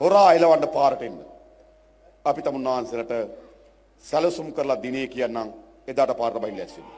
හොරා එලවන්න පාරට එන්න. අපි තමුන් වහන්සේලට සැලසුම් කරලා දිනේ කියන්නම් එදාට පාරට බහින්න ලැස්ති වෙන්න.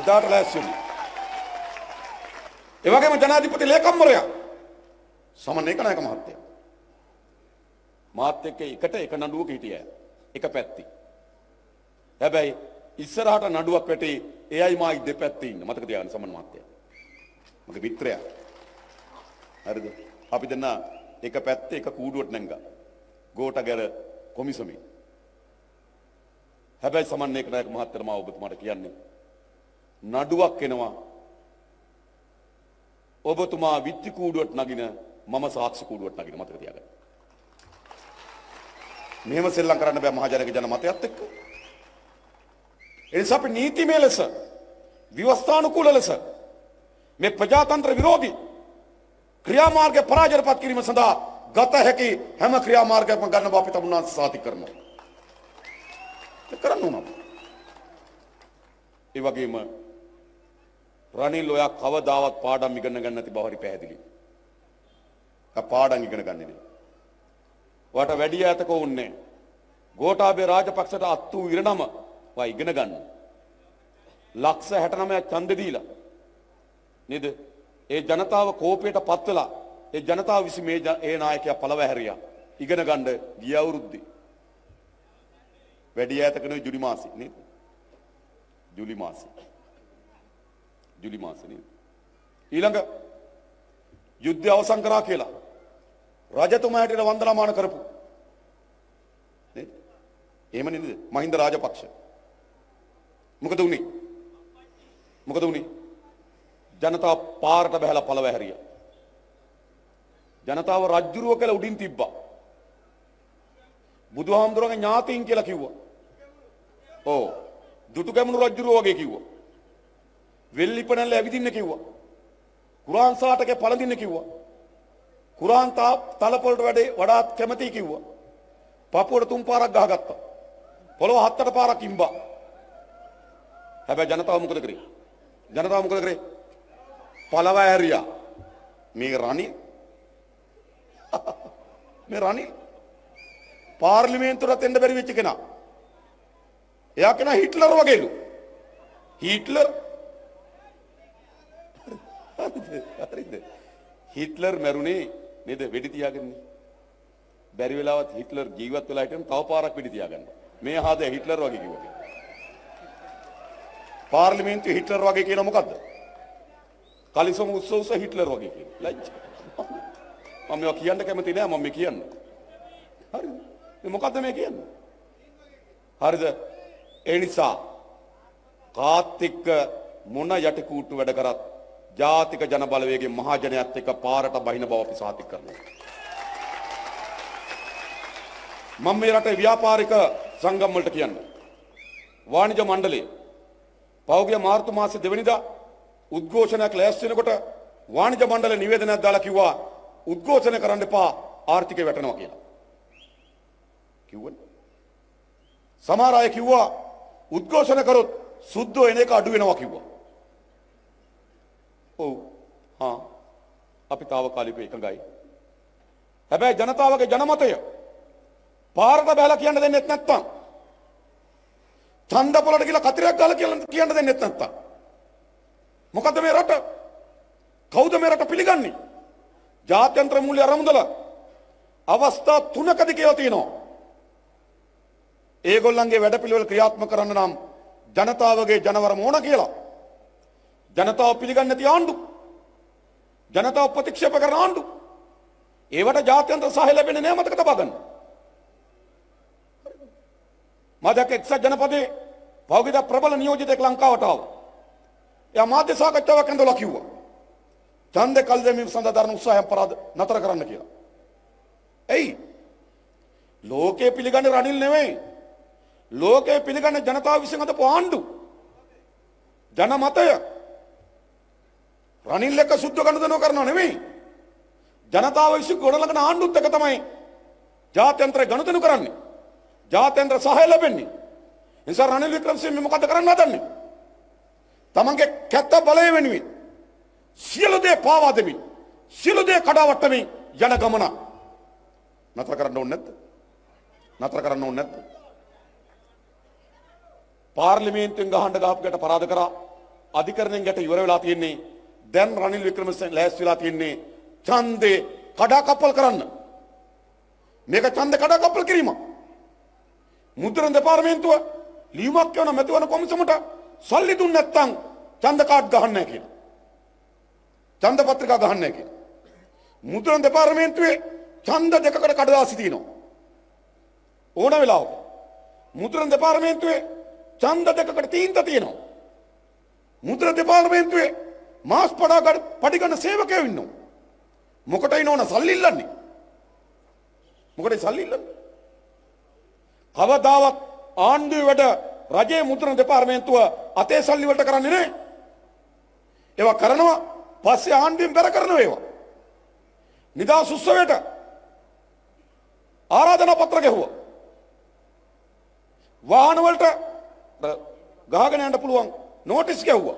එදාට ලැස්ති වෙන්න. ඒ වගේම ජනාධිපති ලේකම්වරයා සමනේක නායක මහත්තයා මාත් එක්ක එකට එක නඩුවක හිටියා. එක පැත්ති. හැබැයි ඉස්සරහට නඩුවක් වැටේ එයයි මායි දෙපැත්තේ ඉන්න මතක තියාගන්න සමන් මහත්තයා. මගේ මිත්‍රයා. හරිද? අපි දෙන්නා එක පැත්ත එක කූඩුවට නැංගා. ගෝඨගැර කොමිසමේ. හැබැයි සමන්නේක නායක මහත්තයා මා ඔබතුමාට කියන්නේ නඩුවක් එනවා. ඔබතුමා විත්ති කූඩුවට නගින මම සාක්ෂි කූඩුවට නගින මතක තියාගන්න. මෙහෙම සෙල්ලම් කරන්න බෑ මහජනක ජනමතයත් එක්ක. එනිසා අපි නීතිමය ලෙස විවස්ථානුකූල ලෙස මේ ප්‍රජාතන්ත්‍ර විරෝධී ක්‍රියාමාර්ග පරාජයටපත් කිරීම සඳහා ගත හැකි හැම ක්‍රියාමාර්ගයක්ම ගන්න බව අපි තමුන්නාන් සාති කරනවා. ඒක කරන්න ඕන. ඒ වගේම රනිල් ඔයා කවදාවත් පාඩම් ඉගෙන ගන්න නැති බව හරි පැහැදිලි. ආ පාඩම් ඉගෙන ගන්නෙ නේ. වට වැඩි ඈතක වුන්නේ. ගෝඨාභය රාජපක්ෂට අත් වූ ඉරණම වා ඉගෙන ගන්න. ලක්ෂ 69ක් ඡන්ද දීලා. නේද? ඒ ජනතාව කෝපයට පත්වලා ඒ ජනතාව විසි මේ ඒ නායකයා පළවැහැරියා ඉගෙන ගණ්ඩ ගිය අවුරුද්දි. වැඩිය ඇතකන ජුලිමාසි නේද? ජුලිමාසි. ජුලිමාසි නේද? ඊළඟ යුද්ධය අවසන් කරා කියලා රජතුමාට වන්දනාමාන කරපු නේද? එහෙම නේද? මහින්ද රාජපක්ෂ. මොකද උනේ? මොකද උනේ? ජනතාව පාරට බැහැලා පළව හැරියා. ජනතාව රජ්ජුරුව කියලා උඩින් තිබ්බා. බුදුහාමුදුරන්ගේ ඥාතීන් කියලා කිව්වා. ඕ දුටු ගැමුණු රජ්ජුරුව වගේ කිව්වා. වෙල්ලිපනල්ල ඇවිදින්න කිව්වා. කුරාන් සාටකේ පළඳින්න කිව්වා. කුරාන් තා තලපොළට වැඩේ වඩාත් කැමති කිව්වා. පපුවට තුන් පාරක් ගහගත්තා. පොළොව හත්තට පාරක් ඉම්බා. හැබැයි ජනතාව මොකද කරේ? ජනතාව මොකද කරේ? පලව ඇරියා මේ රනිල් මේ රනිල් පාර්ලිමේන්තුරත් එන්න බැරි වෙච්ච කෙනා එයා කෙනා හිට්ලර් වගේලු හිට්ලර් හරිද හිට්ලර් මැරුණේ නේද වෙඩි තියාගන්නේ බැරි වෙලාවත් හිට්ලර් ජීවත් වෙලා හිටියම තව පාරක් වෙඩි තියාගන්න මේ ආද හිට්ලර් වගේ කිව්වා පාර්ලිමේන්තුවේ හිට්ලර් වගේ කියන මොකද්ද කලිසම උස්ස උස්ස හිට්ලර් වගේ කියන ලැජ්ජා මම මේවා කියන්න කැමති නෑ මම මේ කියන්නේ හරිද මේ මොකද්ද මේ කියන්නේ හරිද ඒ නිසා කාත් එක්ක මොන යටිකූට්ටු වැඩ කරත් ජාතික ජනබලවේගයේ මහජනයත් එක්ක පාරට බහින බව අපි සාතික කරනවා මම මේ රටේ ව්‍යාපාරික සංගම් වලට කියන්නේ වාණිජ මණ්ඩලය පෞගිය මාර්තු මාසේ දෙවනිදා උද්ඝෝෂණයක් ලෑස්ති වෙනකොට වාණිජ මණ්ඩල නිවේදනයක් දාලා කිව්වා උද්ඝෝෂණය කරන්න එපා ආර්ථිකය වැටෙනවා කියලා. කිව්වනේ. සමහර අය කිව්වා උද්ඝෝෂණ කරොත් සුද්ධෝ එන එක අඩු වෙනවා කිව්වා. ඔව්. හා අපි తాවකාලික එකඟයි. හැබැයි ජනතාවගේ ජනමතය පාරට බැලලා කියන්න දෙන්නෙත් නැත්තම් ඡන්ද පොළට ගිහලා කතිරයක් ගාලා කියලා කියන්න දෙන්නෙත් නැත්තම් මොකද මේ රට කෞද මේ රට පිළිගන්නේ ජාත්‍යන්ත්‍ර මූල්‍ය අරමුදල අවස්ථා තුනකද කියලා තියෙනවා ඒගොල්ලන්ගේ වැඩපිළිවෙල ක්‍රියාත්මක කරන්න නම් ජනතාවගේ ජනවර මොන කියලා ජනතාව පිළිගන්නේ නැති ආණ්ඩු ජනතාව ප්‍රතික්ෂේප කරන ආණ්ඩු ඒවට ජාත්‍යන්තර සහාය ලැබෙන්නේ නැහැ මතක තබා ගන්න මදක එක්සත් ජනපදයේ පෞගිද ප්‍රබල නියෝජිතෙක් ලංකාවට ආවා එයා මාධ්‍ය සාකච්ඡාවක් ඇඳලා කිව්වා. ඡන්දේ කල් දැමීම සඳහා දරන උත්සාහයන් පරාද නතර කරන්න කියලා. එයි ලෝකේ පිළිගන්නේ රනිල් නෙමෙයි. ලෝකේ පිළිගන්නේ ජනතාව විසින් අදපු ආණ්ඩු. ජනමතය. රනිල් එක සුද්ධ ගනුදෙනුව කරනව නෙමෙයි. ජනතාව විසින් ගොඩනගන ආණ්ඩුත් එක තමයි ජාත්‍යන්තර ගනුදෙනු කරන්නේ. ජාත්‍යන්තර සහාය ලැබෙන්නේ. නිසා රනිල් වික්‍රමසිංහ මොකද කරන්න හදන්නේ? තමන්ගේ කැත්ත බලය වෙනුවෙන් සියලු දේ පාවා දෙමින් සියලු දේ කඩාවට්ටමින් යන ගමන නතර කරන්න ඕනේ නැද්ද? නතර කරන්න ඕනේ නැද්ද? පාර්ලිමේන්තුවෙන් ගහන්න ගහපු ගැට පරාද කරා අධිකරණයෙන් ගැට ඉවර වෙලා තියෙන්නේ දැන් රනිල් වික්‍රමසිංහ ලෑස්ති වෙලා තියෙන්නේ ඡන්දේ කඩාකප්පල් කරන්න මේක ඡන්ද කඩාකප්පල් කිරීම මුද්‍රණ දෙපාර්තමේන්තුව ලියුමක් කරන මැතිවරණ කොමිසමට සල්ලි දුන්න නැත්තං චන්ද කාඩ් ගහන්න කියලා. චන්ද පත්‍රිකා ගහන්න කියලා. මුද්‍රණ දෙපාර්තමේන්තුවේ ඡන්ද දෙකකට කඩදාසි තියෙනවා. ඕන වෙලාවක. මුද්‍රණ දෙපාර්තමේන්තුවේ ඡන්ද දෙකකට තීන්ත තියෙනවා. මුද්‍රණ දෙපාර්තමේන්තුවේ මාස් පඩා පඩිගන්න සේවකයෝ ඉන්නවා. මොකටයි නෝන සල්ලි ඉල්ලන්නේ? මොකටයි සල්ලි ඉල්ලන්නේ? කවදාවත් ආණ්ඩුවේ වැඩ රජයේ මුද්‍රණ දෙපාර්තමේන්තුව අතේ සල්ලි වලට කරන්නේ නැහැ. ඒවා කරනවා පස්සේ ආණ්ඩුවෙන් බැර කරන ඒවා. නිදා සුස්සවයට ආරාධනා පත්‍ර ගැහුවා. වාහන වලට ගහගෙන යන්න පුළුවන් නෝටිස් ගැහුවා.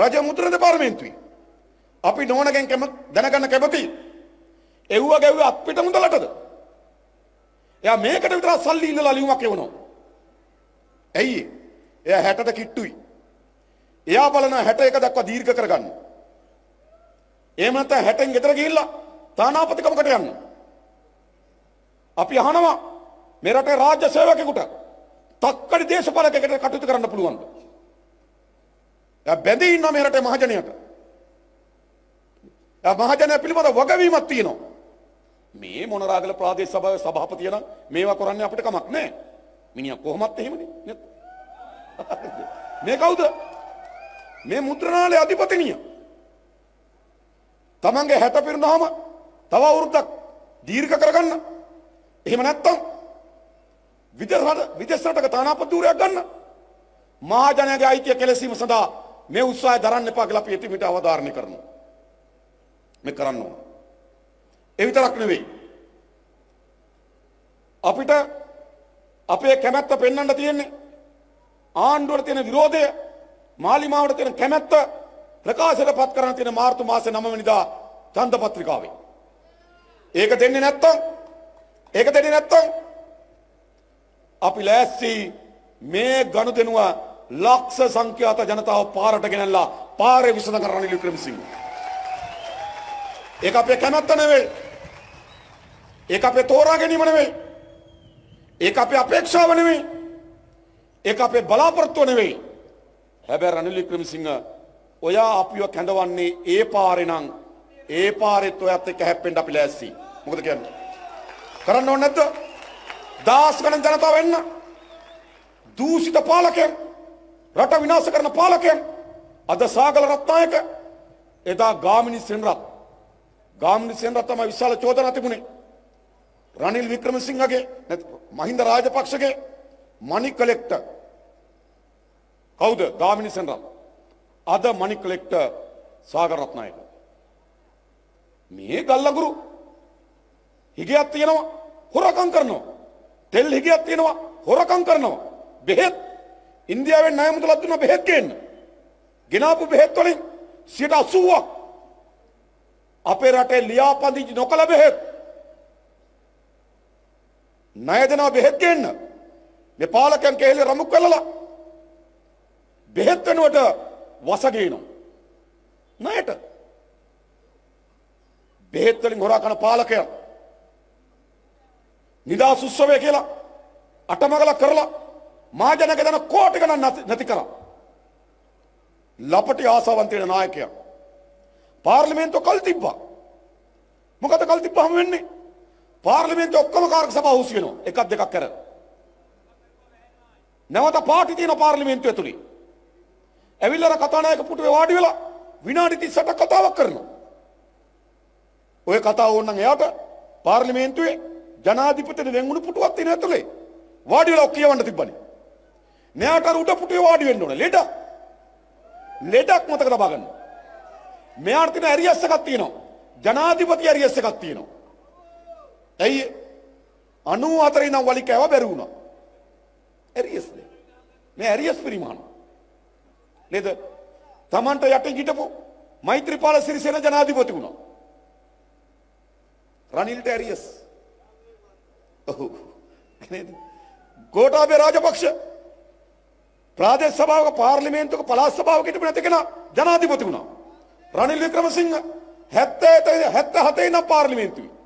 රජ මුද්‍රණ දෙපාර්තමේන්තුවේ අපි නෝනගෙන් කැම දැනගන්න කැමති. එව්වා ගැව්වේ අපිට මුදලටද? එයා මේකට විතර සල්ලි ඉල්ලලා ලියුමක් එවනවා. ඇයි එය හැටට කිට්ටුයි. එයා බලන හැට එක දක්වා දීර්ඝ කරගන්න. ඒමත හැටෙන් ගෙතර ගිල්ලා තානාපතිකමකට යන්න. අපි අහනවා මෙරට රාජ්‍ය සේවකෙකුට තක්කඩි දේශපාලකෙකුට කටයුතු කරන්න පුළුවන්ද? එයා බැඳී ඉන්නවා මේ රටේ මහජනයාට. එයා මහජනයා පිළිබඳ වගවීමක් තියෙනවා. මේ මොනරාගල ප්‍රාදේශ සභාවේ සභාපතියනම් මේවා කරන්නේ අපිට කමක් නැහැ. මිනිහා කොහොමත් එහෙමනේ නේද? මේ කවුද? මේ මුද්‍රණාලේ අධිපතිනිය. තමන්ගේ හැට පිරුණාම තව අවුරුද්දක් දීර්ඝ කරගන්න. එහෙම නැත්තම් විදේශ විදේශ රටක තානාපතිවරයෙක් ගන්න. මහජනයාගේ අයිතිය කෙලසීම සඳහා මේ උත්සාහය දරන්න එපා කියලා අපි එතිමිට අවධාරණය කරනවා. මේ කරන්න ඕන. ඒ විතරක් නෙවෙයි. අපිට අපේ කැමැත්ත පෙන්වන්න තියෙන්නේ ආණ්ඩුවට තියෙන විරෝධය මාලිමාවට තියෙන කැමැත්ත ප්‍රකාශයට පත් කරන්න තියෙන මාර්තු මාසේ 9 වෙනිදා ඡන්ද පත්‍රිකාවේ ඒක දෙන්නේ නැත්තම් ඒක දෙන්නේ නැත්තම් අපි ලෑස්ති මේ ගනුදෙනුව ලක්ෂ සංඛ්‍යාත ජනතාව පාරට ගෙනල්ලා පාරේ විසඳ කරන්න රනිල් වික්‍රමසිංහ ඒක අපේ කැමැත්ත නෙවෙයි ඒක අපේ තෝරා ගැනීම නෙවෙයි ඒක අපේ අපේක්ෂාව නෙවෙයි. ඒක අපේ බලාපොරොත්තුව නෙවෙයි. හැබැයි රනිල් වික්‍රමසිංහ ඔයා අපිව කැඳවන්නේ ඒ පාරේ නම් ඒ පාරෙත් ඔයත් එක්ක හැප්පෙන්න අපි ලෑස්ති. මොකද කියන්නේ? කරන්න ඕනේ නැද්ද? දාස් ගණන් ජනතාව එන්න. දූෂිත පාලකයන් රට විනාශ කරන පාලකයන් අද සාගල රත්නායක එදා ගාමිණී සෙන්රත් ගාමිණී සෙන්රත් තමයි විශාල චෝදනා තිබුණේ. රනිල් වික්‍රමසිංහගේ මහින්ද රාජපක්ෂගේ මනි කලෙක්ට කවුද ගාමිණි සෙන්රල් අද මනි කලෙක්ට සාගරත්නායක මේ ගල්ලගුරු හිගියක් තියෙනවා හොරකම් කරනවා තෙල් හිගියක් තියෙනවා හොරකම් කරනවා බෙහෙත් ඉන්දියාවෙන් ණය මුදලක් දුන්න බෙහෙත් ගේන්න ගෙනාපු බෙහෙත් වලින් 80ක් අපේ රටේ ලියාපදිංචි නොකළ බෙහෙත් ණය දෙනවා බෙහෙත් ගෙන්න. මේ පාලකයන් කේලේ රමු කළලා. බෙහෙත් වෙනුවට වස ගේනවා. ණයට. බෙහෙත් වලින් හොරා කරන පාලකයන්. නිදාස් උත්සවය කියලා අටමගල කරලා මාජනක දන කෝටි ගණන් නැති කරා. ලපටි ආසාවන් තියෙන නායකයා පාර්ලිමේන්තුව කල් තිබ්බා. මොකද කල් තිබ්බහම වෙන්නේ? පාර්ලිමේන්තු ඔක්කොම කාර්ක සභා හුස් වෙනවා එකක් දෙකක් කර. නැවත පාටි තියෙන පාර්ලිමේන්තුව ඇතුළේ. ඇවිල්ලා අර කතානායක පුටුවේ වාඩි වෙලා විනාඩි 38ක් කතාවක් කරනවා. ඔය කතාව ඕනනම් එයාට පාර්ලිමේන්තුවේ ජනාධිපතිට වෙන්ගුණු පුටුවක් තියෙන ඇතුළේ වාඩි වෙලා කියවන්න තිබ්බනේ. මෙයාට අර උඩ පුටුවේ වාඩි වෙන්න ඕන. ලෙඩ. ලෙඩක් මතක තබා ගන්න. මෙයාට තියෙන ඇරියස් එකක් තියෙනවා. ජනාධිපති ඇරියස් එකක් තියෙනවා. ඇයි අනු අතර නම් වලි කෑව බැරවුණා ඇරියස්ද මේ ඇරියස් පිරිමාණ නේද තමන්ට යට හිටපු මෛත්‍රපාල සිරිසෙන ජනාධිපති වුණා රනිල්ට ඇරියස් ඔහු නේද ගෝඨාභය රාජපක්ෂ ප්‍රාදේශ සභාවක පාර්ලිමේන්තුවක පළාත් සභාවක හිටපු නැති කෙනා ජනාධිපති වුණා රනිල් වික්‍රමසිංහ 77 77 ඉන්න පාර්ලිමේන්තුවේ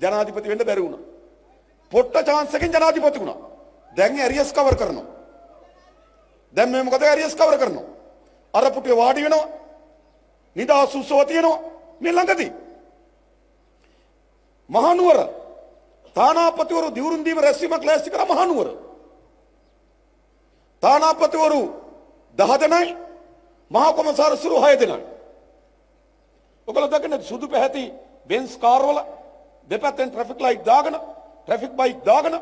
ජනාධිපති වෙන්න බැරි වුණා. පොට්ට chance එකෙන් ජනාධිපති වුණා. දැන් ඇරියස් කවර් කරනවා. දැන් මේ මොකද ඇරියස් කවර් කරනවා. අර පුටේ වාඩි වෙනවා. නිදාස් උත්සව තියෙනවා මේ ළඟදී. මහනුවර තානාපතිවරු දිවුරුන් දීම රැස්වීමක් ලෑස්ති කරා මහනුවර. තානාපතිවරු 10 දෙනයි මහා කොමසාර සුරු 6 දෙනයි. ඔකල දකින්න සුදු පැහැති බෙන්ස් කාර්වල දෙපැත්තෙන් ට්‍රැෆික් ලයිට් දාගෙන ට්‍රැෆික් බයික් දාගෙන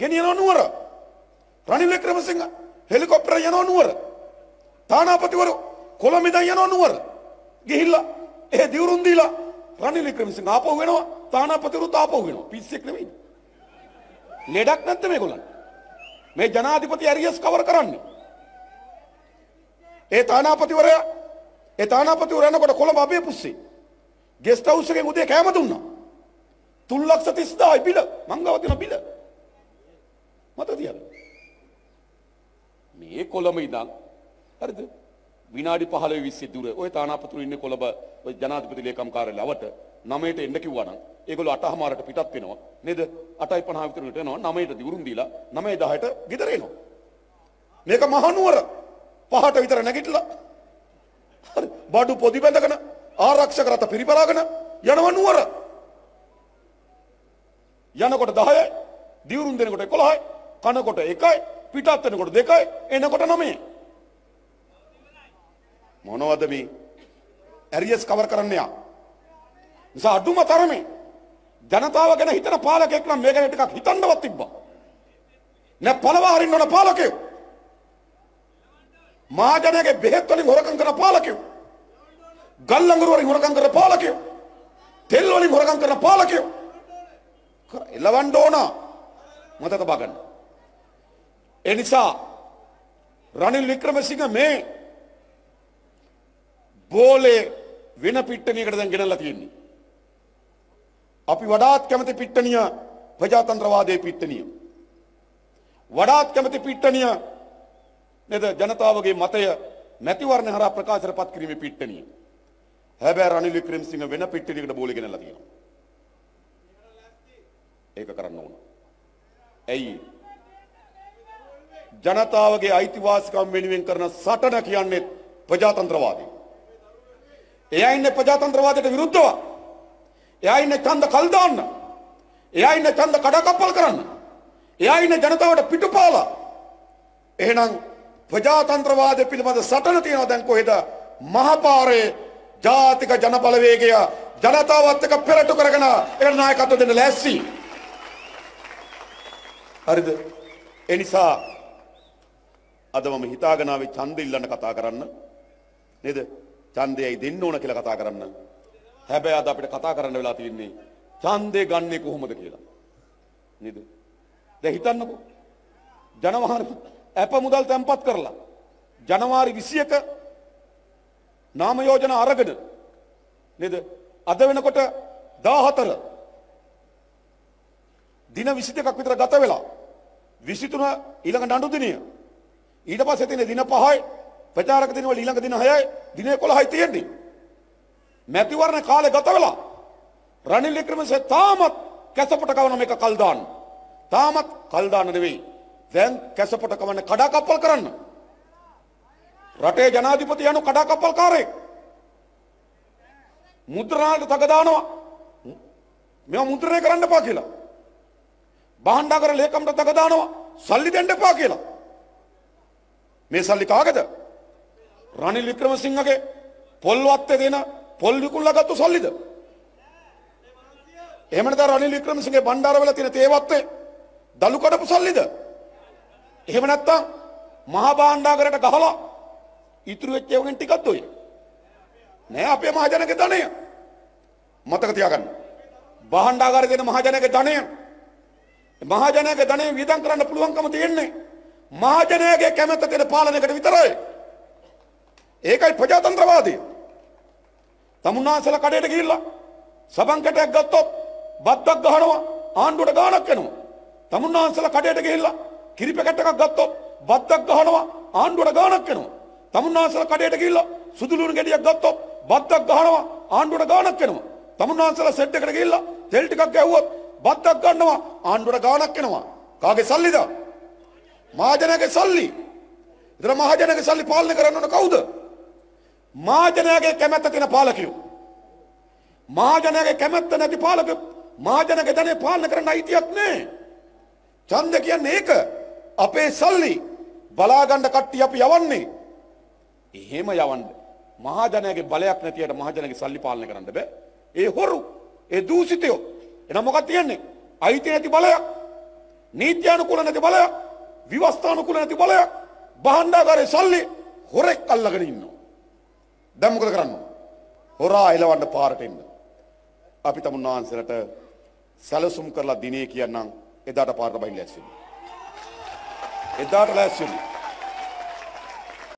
ගෙනියනවා නුවර. රනිල් වික්‍රමසිංහ හෙලිකොප්ටර් යනවා නුවර. තානාපතිවරු කොළඹ ඉඳන් යනවා නුවර. ගිහිල්ලා ඒ දිවුරුන් දීලා රනිල් වික්‍රමසිංහ ආපහු වෙනවා තානාපතිවරුත් ආපහු වෙනවා. පිස්සෙක් නෙමෙයි. ලෙඩක් නැත්ද මේගොල්ලන්? මේ ජනාධිපති ඇරියස් කවර කරන්නේ. ඒ තානාපතිවරයා ඒ තානාපතිවරයා යනකොට කොළඹ අපේ පුස්සේ ගෙස්ට් හවුස් එකෙන් උදේ කෑම දුන්නා. තුන් ලක්ෂ තිස්දායි බිල මංගව තියෙන බිල මතක තියාගන්න මේ කොළඹ ඉඳන් හරිද විනාඩි 15 20 දුර ඔය තානාපතුරු ඉන්නේ කොළඹ ඔය ජනාධිපති ලේකම් කාර්යාලයට 9ට එන්න කිව්වා නම් ඒගොල්ලෝ 8:00මාරට පිටත් වෙනවා නේද 8:50 විතරට එනවා 9ට දිවුරුම් දීලා 9:10ට ගෙදර එනවා මේක මහනුවර පහට විතර නැගිටලා හරි බඩු පොදි බැඳගෙන ආරක්ෂක රත පිරිපරාගෙන යනවා නුවර යනකොට දහය දියවරුම් දෙනකොට කොළහයි කනකොට එකයි පිටත්වනකොට දෙකයි එනකොට නොමේ. මොනවදම ඇරියස් කවර කරන්නයා. නිසා අඩුම තරමේ ජනතාව ගැන හිතන පාලකෙක් නම් මේ ගැන ටිකක් හිතන්නවත් තිබ්බා. නැ පළවා හරින්න ඕන පාලකයෝ. මහජනයාගේ බෙහෙත් වලින් හොරකම් කරන පාලකයෝ. ගල්ලංගුරු වලින් හොරකම් කරන පාලකයෝ. තෙල් වලින් හොරකම් කරන පාලකයෝ. එලවන්ඩ ඕන මතක බගන්න. එනිසා රනිල් වික්‍රමසිංහ මේ බෝලේ වෙන පිට්ටනයකට දැන් ගෙනල්ල තියෙන්නේ. අපි වඩාත් කැමති පිට්ටනිය ප්‍රජාතන්ත්‍රවාදය පිට්ටනිය. වඩාත් කැමති පිට්ටනිය නද ජනතාවගේ මතය මැතිවරණ හර ප්‍රකාශර පත් කිරීම පිට්ටනිය හැබැ රනිලි ක්‍රම්සිංහ වෙන පිට්ටිකට බෝලගෙන ලතිෙනවා. ඒක කරන්න ඕන. ඇයි? ජනතාවගේ අයිතිවාසිකම් වෙනුවෙන් කරන සටන කියන්නේ ප්‍රජාතන්ත්‍රවාදී. එයා ඉන්නේ ප්‍රජාතන්ත්‍රවාදයට විරුද්ධව. එයා ඉන්නේ ඡන්ද කල් දාන්න. එයා ඉන්නේ ඡන්ද කඩකප්පල් කරන්න. එයා ඉන්නේ ජනතාවට පිටුපාලා. එහෙනම් ප්‍රජාතන්ත්‍රවාදය පිළිබඳ සටන තියෙනවා දැන් කොහෙද? මහපාරේ ජාතික ජනබලවේගය ජනතාවත් එක්ක පෙරටු කරගෙන ඒකට නායකත්ව දෙන්න ලෑස්ති. හරිද එනිසා අද මම හිතාගෙනාවේ ඡන්දෙ ඉල්ලන්න කතා කරන්න නේද ඡන්දෙයි දෙන්න ඕන කියලා කතා කරන්න හැබැයි අද අපිට කතා කරන්න වෙලා තියෙන්නේ ඡන්දේ ගන්නෙ කොහොමද කියලා නේද දැන් හිතන්නකෝ ජනවාරි අප මුදල් තැන්පත් කරලා ජනවාරි 21 නාම යෝජනා අරගෙන නේද අද වෙනකොට 14 දින 22ක් විතර ගත වෙලා විසිතුන ඊළඟ නඩු දිනය. ඊට පස්සේ තියෙන දින පහයි ප්‍රචාරක දිනවල ඊළඟ දින හයයි දින 11යි තියෙන්නේ. මැතිවරණ කාලේ ගත වෙලා රනිල් වික්‍රමසිංහ තාමත් කැසපොට කවන මේක කල් දාන්න. තාමත් කල් දාන්න නෙවෙයි. දැන් කැසපොට කවන කඩාකප්පල් කරන්න. රටේ ජනාධිපති යනු කඩාකප්පල්කාරයෙක්. මුද්‍රණාලට තග දානවා. මේවා මුද්‍රණය කරන්න එපා කියලා. බහන්ඩාකර ලේකම්ට තකදානවා සල්ලි දෙන්න එපා කියලා. මේ සල්ලි කාගද? රනිල් වික්‍රමසිංහගේ පොල් වත්තේ දෙන පොල් විකුණලා ගත්ත සල්ලිද? එහෙම නැත්නම් රනිල් වික්‍රමසිංහගේ බණ්ඩාරවල තියෙන තේ වත්තේ දලු කඩපු සල්ලිද? එහෙම නැත්නම් මහා භාණ්ඩාකරට ගහලා ඉතුරු වෙච්ච එකෙන් ටිකක් දොයි. නෑ අපේ මහජනගේ ධනය. මතක තියාගන්න. භාණ්ඩාකාරයේ දෙන මහජනගේ ධනය මහජනයාගේ ධනය වියදම් කරන්න පුළුවන්කම තියෙන්නේ මහජනයාගේ කැමැත්ත තියෙන පාලනයකට විතරයි. ඒකයි ප්‍රජාතන්ත්‍රවාදී. තමුන්නාසලා කඩේට ගිහිල්ලා සබන් කැටයක් ගත්තොත් බත්තක් ගහනවා ආණ්ඩුවට ගාණක් එනවා. තමුන්නාසලා කඩේට ගිහිල්ලා කිරිපැකට් එකක් ගත්තොත් බත්තක් ගහනවා ආණ්ඩුවට ගාණක් එනවා. තමුන්නාසලා කඩේට ගිහිල්ලා සුදුලුණු ගෙඩියක් ගත්තොත් බත්තක් ගහනවා ආණ්ඩුවට ගාණක් එනවා. තමුන්නාසලා සෙට් එකට ගිහිල්ලා තෙල් ටිකක් ගැහුවොත් බත්තක් ගන්නවා ආණ්ඩුවට ගාණක් එනවා. කාගේ සල්ලිද? මහජනයාගේ සල්ලි. ඉතින් මහජනයාගේ සල්ලි පාලනය කරන්න ඕන කවුද? මහජනයාගේ කැමැත්ත තියෙන පාලකයෝ. මහජනයාගේ කැමැත්ත නැති පාලක මහජනගේ ධනෙ පාලනය කරන්න අයිතියක් නැහැ. ඡන්ද කියන්නේ ඒක. අපේ සල්ලි බලාගන්න කට්ටිය අපි යවන්නේ. එහෙම යවන්න මහජනයාගේ බලයක් නැතිවට මහජනගේ සල්ලි පාලනය කරන්න බෑ. ඒ හොරු, ඒ දූෂිතයෝ එහෙනම් මොකක්ද කියන්නේ? අයිති නැති බලයක්, නීත්‍යානුකූල නැති බලයක්, විවස්ථානුකූල නැති බලයක්, භාණ්ඩාගාරේ සල්ලි හොරෙක් අල්ලගෙන ඉන්නවා. දැන් මොකද කරන්නේ? හොරා එලවන්න පාරට එන්න. අපි තමුන් වහන්සේලට සැලසුම් කරලා දිනේ කියන්නම් එදාට පාරට බහින්න ලැස්ති වෙන්න. එදාට ලැස්ති වෙන්න.